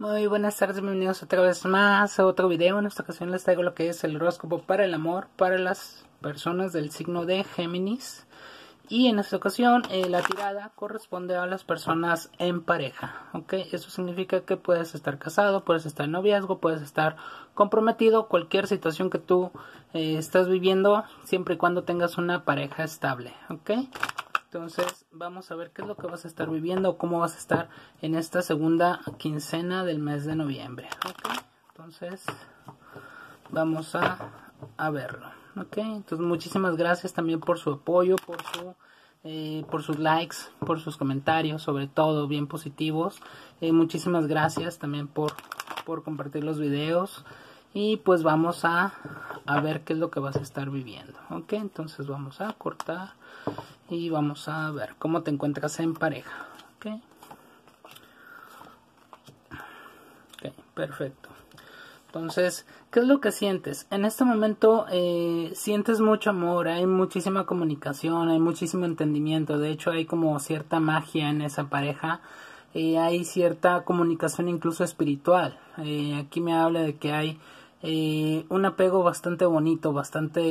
Muy buenas tardes, bienvenidos otra vez más a otro video. En esta ocasión les traigo lo que es el horóscopo para el amor para las personas del signo de Géminis. Y en esta ocasión eh, la tirada corresponde a las personas en pareja, ¿ok? Eso significa que puedes estar casado, puedes estar en noviazgo, puedes estar comprometido, cualquier situación que tú eh, estás viviendo, siempre y cuando tengas una pareja estable, ¿ok? Entonces vamos a ver qué es lo que vas a estar viviendo, O cómo vas a estar en esta segunda quincena del mes de noviembre. Entonces vamos a, verlo. ¿okay? Entonces muchísimas gracias también por su apoyo, por su... Eh, por sus likes, por sus comentarios, sobre todo bien positivos. Eh, muchísimas gracias también por, compartir los videos. Y pues vamos a, a ver qué es lo que vas a estar viviendo. Ok, entonces vamos a cortar y vamos a ver cómo te encuentras en pareja. perfecto. Entonces, ¿qué es lo que sientes? En este momento eh, sientes mucho amor, hay muchísima comunicación, hay muchísimo entendimiento, de hecho hay como cierta magia en esa pareja. Eh, hay cierta comunicación incluso espiritual. Eh, aquí me habla de que hay eh, un apego bastante bonito, bastante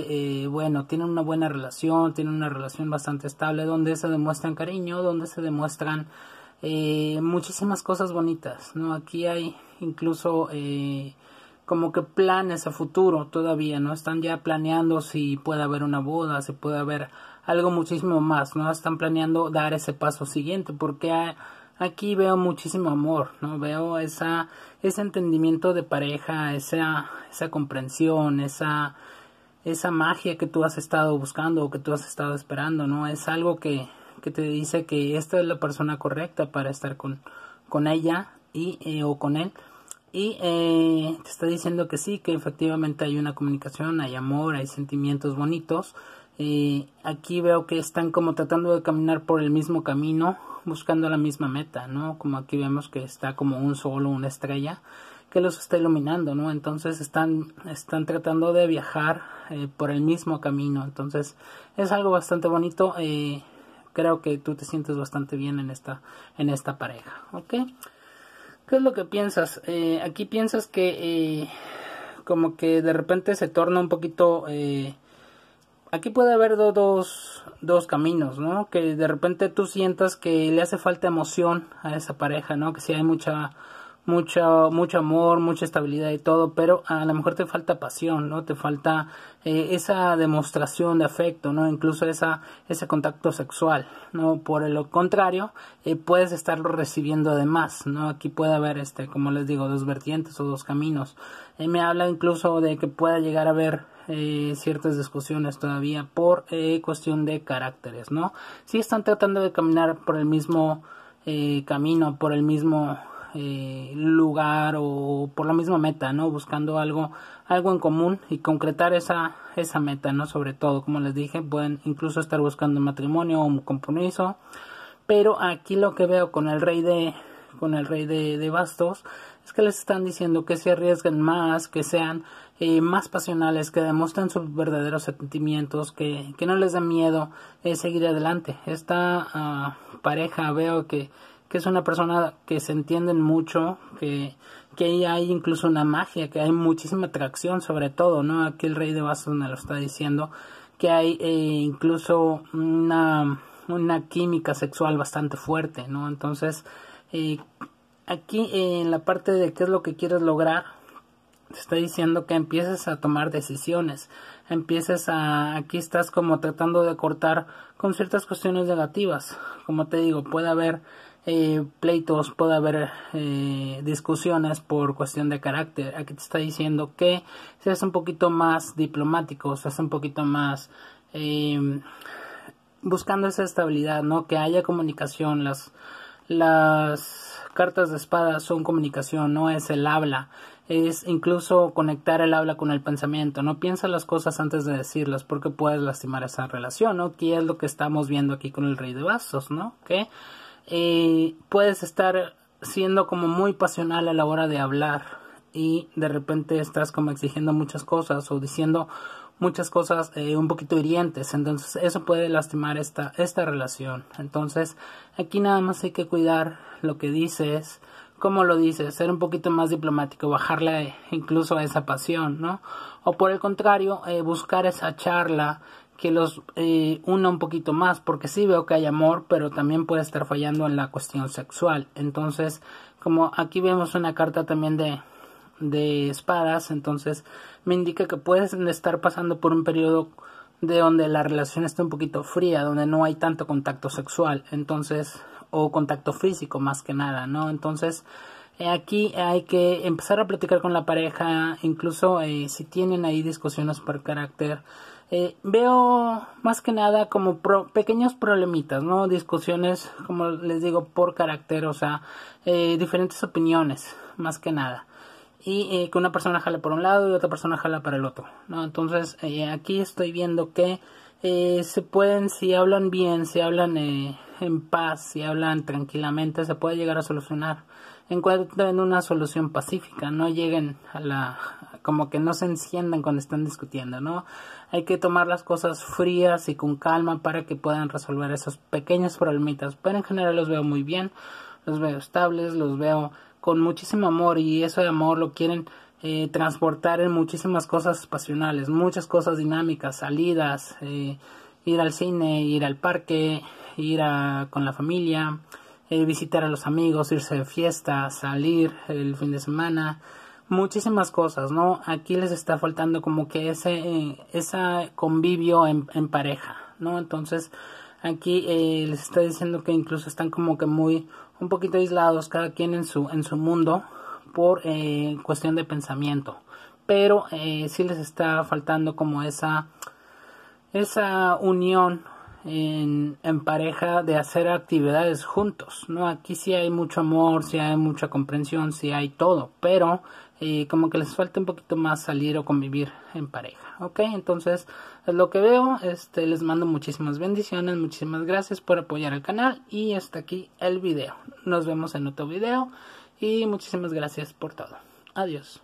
eh, bueno, tienen una buena relación, tienen una relación bastante estable, donde se demuestran cariño, donde se demuestran eh, muchísimas cosas bonitas, ¿no? Aquí hay incluso eh, como que planes a futuro todavía, ¿no? Están ya planeando si puede haber una boda, si puede haber algo muchísimo más, ¿no? Están planeando dar ese paso siguiente, porque aquí veo muchísimo amor, ¿no? Veo esa ese entendimiento de pareja, esa, esa comprensión, esa, esa magia que tú has estado buscando o que tú has estado esperando, ¿no? Es algo que, te dice que esta es la persona correcta para estar con, ella y, eh, o con él. Y eh, te está diciendo que sí, que efectivamente hay una comunicación, hay amor, hay sentimientos bonitos. Eh, aquí veo que están como tratando de caminar por el mismo camino, buscando la misma meta, ¿no? Como aquí vemos que está como un solo una estrella que los está iluminando, ¿no? Entonces están, están tratando de viajar eh, por el mismo camino. Entonces es algo bastante bonito. Eh, creo que tú te sientes bastante bien en esta, en esta pareja, ¿ok? ¿Qué es lo que piensas? Eh, aquí piensas que como que de repente se torna un poquito aquí puede haber dos, dos caminos, ¿no? Que de repente tú sientas que le hace falta emoción a esa pareja, ¿no? Que si hay mucha, mucho, mucho amor, mucha estabilidad y todo, pero a lo mejor te falta pasión, ¿no? Te falta eh, esa demostración de afecto, ¿no? Incluso esa, ese contacto sexual, ¿no? Por lo contrario, eh, puedes estarlo recibiendo además, ¿no? Aquí puede haber, este, como les digo, dos vertientes o dos caminos. Eh, me habla incluso de que pueda llegar a haber eh, ciertas discusiones todavía por eh, cuestión de caracteres, ¿no? Si están tratando de caminar por el mismo eh, camino, por el mismo lugar o por la misma meta, ¿no? Buscando algo, algo en común y concretar esa, esa meta, ¿no? Sobre todo, como les dije, pueden incluso estar buscando matrimonio o compromiso, pero aquí lo que veo con el rey de, con el rey de bastos que les están diciendo que se arriesguen más, que sean eh, más pasionales, que demuestren sus verdaderos sentimientos, que, que no les da miedo eh, seguir adelante. Esta ah, pareja veo que, que es una persona que se entienden mucho, que, que ahí hay incluso una magia, que hay muchísima atracción sobre todo, ¿no? Aquí el rey de bastos me lo está diciendo, que hay eh, incluso una, una química sexual bastante fuerte, ¿no? Entonces, eh, aquí en la parte de qué es lo que quieres lograr, te está diciendo que empieces a tomar decisiones, empieces a, aquí estás como tratando de cortar con ciertas cuestiones negativas, como te digo, puede haber eh, pleitos, puede haber eh, discusiones por cuestión de carácter, aquí te está diciendo que seas un poquito más diplomático, seas un poquito más... Em, buscando esa estabilidad, ¿no? Que haya comunicación, las, las cartas de espada son comunicación, no es el habla, es incluso conectar el habla con el pensamiento, no piensa las cosas antes de decirlas porque puedes lastimar esa relación, ¿no? Que es lo que estamos viendo aquí con el rey de vasos ¿no? Que eh, puedes estar siendo como muy pasional a la hora de hablar y de repente estás como exigiendo muchas cosas o diciendo muchas cosas eh, un poquito hirientes entonces eso puede lastimar esta esta relación entonces aquí nada más hay que cuidar lo que dices cómo lo dices ser un poquito más diplomático bajarle incluso a esa pasión no o por el contrario eh, buscar esa charla que los eh, una un poquito más, porque sí veo que hay amor, pero también puede estar fallando en la cuestión sexual. Entonces, como aquí vemos una carta también de, de espadas, entonces me indica que puedes estar pasando por un periodo de donde la relación está un poquito fría, donde no hay tanto contacto sexual, entonces, o contacto físico más que nada, ¿no? Entonces, eh, aquí hay que empezar a platicar con la pareja, incluso eh, si tienen ahí discusiones por carácter. Eh, veo más que nada como pequeños problemitas, ¿no? Discusiones, como les digo, por carácter, o sea, diferentes opiniones, más que nada y eh, que una persona jale por un lado y otra persona jala para el otro. ¿no? Entonces eh, aquí estoy viendo que eh, se pueden, si hablan bien, si hablan en paz, si hablan tranquilamente, se puede llegar a solucionar. Encuentren una solución pacífica, no lleguen a la como que no se enciendan cuando están discutiendo, ¿no? Hay que tomar las cosas frías y con calma para que puedan resolver esos pequeños problemitas. Pero en general los veo muy bien, los veo estables, los veo con muchísimo amor y eso de amor lo quieren eh, transportar en muchísimas cosas pasionales, muchas cosas dinámicas, salidas, eh, ir al cine, ir al parque, ir a, con la familia, eh, visitar a los amigos, irse de fiesta, salir el fin de semana, muchísimas cosas, ¿no? Aquí les está faltando como que ese, convivio en, en, pareja, ¿no? Entonces aquí les está diciendo que incluso están como que muy un poquito aislados, cada quien en su, en su mundo, por eh, cuestión de pensamiento. Pero eh, sí les está faltando como esa, esa unión en, en, pareja de hacer actividades juntos, ¿no? Aquí sí hay mucho amor, sí hay mucha comprensión, sí hay todo, pero eh, como que les falta un poquito más salir o convivir en pareja, ¿ok? Entonces es lo que veo, este, les mando muchísimas bendiciones, muchísimas gracias por apoyar el canal y hasta aquí el video. Nos vemos en otro video y muchísimas gracias por todo. Adiós.